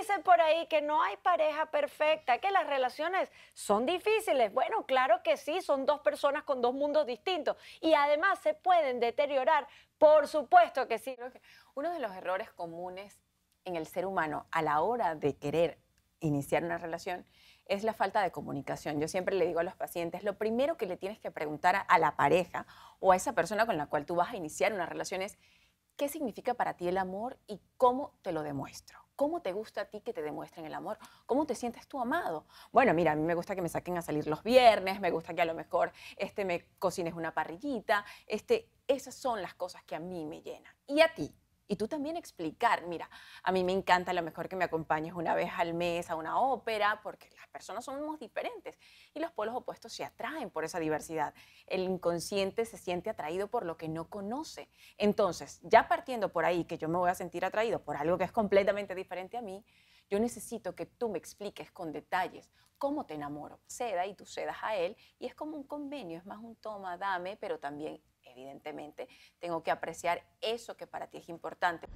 dicen por ahí que no hay pareja perfecta, que las relaciones son difíciles. Bueno, claro que sí, son dos personas con dos mundos distintos y además se pueden deteriorar, por supuesto que sí. Uno de los errores comunes en el ser humano a la hora de querer iniciar una relación es la falta de comunicación. Yo siempre le digo a los pacientes, lo primero que le tienes que preguntar a la pareja o a esa persona con la cual tú vas a iniciar una relación es, ¿qué significa para ti el amor y cómo te lo demuestro? ¿Cómo te gusta a ti que te demuestren el amor? ¿Cómo te sientes tú amado? Bueno, mira, a mí me gusta que me saquen a salir los viernes, me gusta que a lo mejor este, me cocines una parrillita. Este, esas son las cosas que a mí me llenan. ¿Y a ti? Y tú también explicar, mira, a mí me encanta lo mejor que me acompañes una vez al mes a una ópera, porque las personas somos diferentes y los polos opuestos se atraen por esa diversidad. El inconsciente se siente atraído por lo que no conoce. Entonces, ya partiendo por ahí, que yo me voy a sentir atraído por algo que es completamente diferente a mí, yo necesito que tú me expliques con detalles cómo te enamoro. Ceda y tú cedas a él y es como un convenio, es más un toma, dame, pero también, evidentemente, tengo que apreciar eso que para ti es importante.